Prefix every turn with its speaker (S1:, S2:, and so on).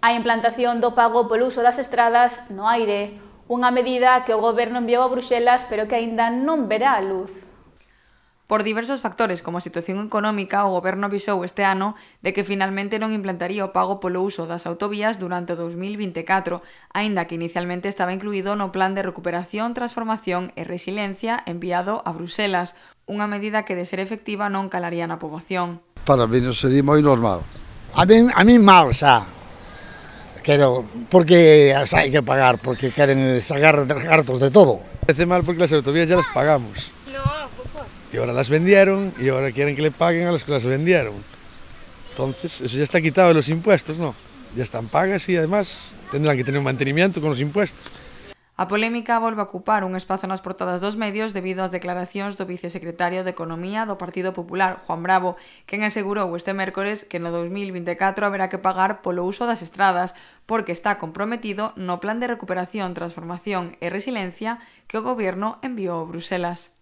S1: a implantación do pago polo uso das estradas no aire, unha medida que o goberno enviou a Bruxelas pero que aínda non verá a luz.
S2: Por diversos factores, como a situación económica, o goberno avisou este ano de que finalmente non implantaría o pago polo uso das autovías durante 2024, aínda que inicialmente estaba incluído no Plan de Recuperación, Transformación e Resiliencia enviado a Bruselas, unha medida que de ser efectiva non calaría na poboación.
S3: Para mí non sería moi normal. A mí, a mí mal, xa Pero, porque hay que pagar, porque quieren sacar hartos de todo. Parece mal porque las autovías ya las pagamos. Y ahora las vendieron y ahora
S4: quieren que le paguen a los que las vendieron. Entonces, eso ya está quitado de los impuestos, ¿no? Ya están pagas y además tendrán que tener un mantenimiento con los impuestos.
S2: A polémica volve a ocupar un espazo nas portadas dos medios debido ás declaracións do vicesecretario de Economía do Partido Popular, Juan Bravo, quen asegurou este mércores que no 2024 haberá que pagar polo uso das estradas porque está comprometido no plan de recuperación, transformación e resiliencia que o goberno enviou a Bruselas.